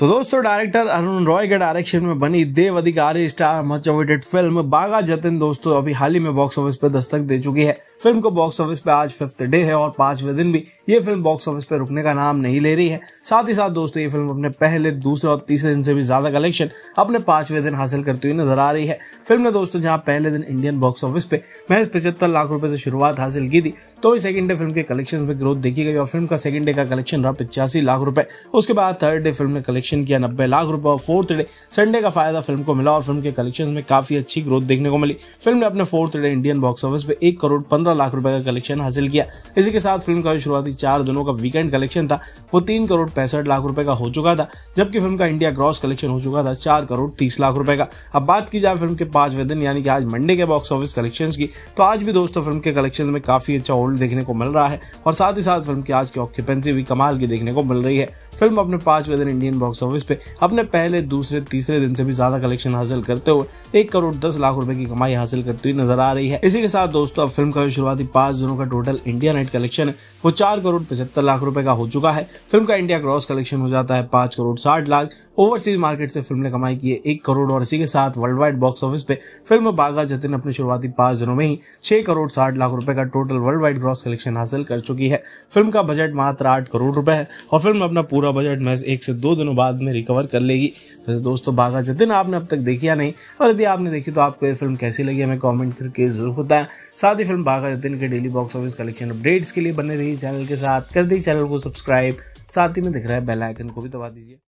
तो दोस्तों डायरेक्टर अरुण रॉय के डायरेक्शन में बनी देव अधिकारी star much awaited film Bagha Jatin दोस्तों अभी हाल ही में बॉक्स ऑफिस पर दस्तक दे चुकी है फिल्म को बॉक्स ऑफिस पे आज फिफ्थ डे है और पांचवे दिन भी ये फिल्म बॉक्स ऑफिस पर रुकने का नाम नहीं ले रही है साथ ही साथ दोस्तों ये फिल्म अपने पहले दूसरे और तीसरे दिन से भी ज्यादा कलेक्शन अपने पांचवें दिन हासिल करती हुई नजर आ रही है फिल्म ने दोस्तों जहाँ पहले दिन इंडियन बॉक्स ऑफिस पे महज पचहत्तर लाख रुपए से शुरुआत हासिल की थी तो वही सेकंड डे फिल्म के कलेक्शन में ग्रोथ देखी गई और फिल्म का सेकंड डे का कलेक्शन रहा पिचासी लाख रुपए उसके बाद थर्ड डे फिल्म ने कलेक्शन कलेक्शन किया नब्बे लाख रुपये और फोर्थ डे संडे का फायदा फिल्म को मिला और फिल्म के कलेक्शन में काफी अच्छी ग्रोथ देखने को मिली फिल्म ने अपने fourth day Indian box office पर एक करोड़ पंद्रह लाख रुपए का कलेक्शन हासिल किया इसी के साथ फिल्म का शुरुआती चार दिनों का वीकेंड कलेक्शन था वो तीन करोड़ पैंसठ लाख रुपए का हो चुका था जबकि फिल्म का इंडिया ग्रॉस कलेक्शन हो चुका था चार करोड़ तीस लाख रुपए का अब बात की जाए फिल्म के पांचवें दिन यानी कि आज मंडे के बॉक्स ऑफिस कलेक्शन की तो आज भी दोस्तों फिल्म के कलेक्शन में काफी अच्छा होल्ड देखने को मिल रहा है और साथ ही साथ फिल्म की आज की ऑक्यूपेंसी भी कमाल की देखने को मिल रही है फिल्म अपने पांचवें दिन इंडियन बॉक्स सर्विस पे अपने पहले दूसरे तीसरे दिन से भी ज्यादा कलेक्शन हासिल करते हुए एक करोड़ दस लाख रुपए की कमाई हासिल करती हुई नजर आ रही है इसी के साथ दोस्तों अब फिल्म का शुरुआती पांच दिनों का टोटल इंडिया नेट कलेक्शन है वो चार करोड़ पचहत्तर लाख रुपए का हो चुका है फिल्म का इंडिया क्रॉस कलेक्शन हो जाता है पांच करोड़ साठ लाख ओवरसीज मार्केट से फिल्म ने कमाई की है एक करोड़ और इसी के साथ वर्ल्ड वाइड बॉक्स ऑफिस पे फिल्म बागा जतिन अपने शुरुआती पांच दिनों में ही छह करोड़ साठ लाख रुपए का total world wide gross collection हासिल कर चुकी है फिल्म का बजट मात्र आठ करोड़ रुपए है और फिल्म अपना पूरा बजट महज एक से दो दिनों बाद में रिकवर कर लेगी वैसे दोस्तों बाघा जतिन आपने अब तक देखी या नहीं और यदि आपने देखी तो आपको ये फिल्म कैसी लगी हमें कॉमेंट करके जरूर बताएं साथ ही फिल्म बाघा जतिन के daily box office collection updates के लिए बने रही चैनल के साथ कर दी चैनल को सब्सक्राइब साथ ही में दिख रहा है बेलाइकन को भी दबा दीजिए